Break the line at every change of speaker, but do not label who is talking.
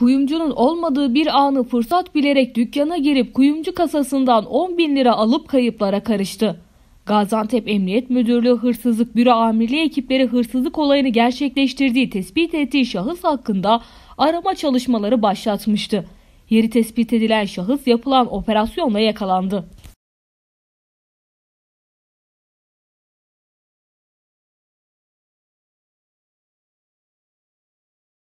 Kuyumcunun olmadığı bir anı fırsat bilerek dükkana girip kuyumcu kasasından 10 bin lira alıp kayıplara karıştı. Gaziantep Emniyet Müdürlüğü Hırsızlık Büro Amirliği ekipleri hırsızlık olayını gerçekleştirdiği tespit ettiği şahıs hakkında arama çalışmaları başlatmıştı. Yeri tespit edilen şahıs yapılan operasyonla yakalandı.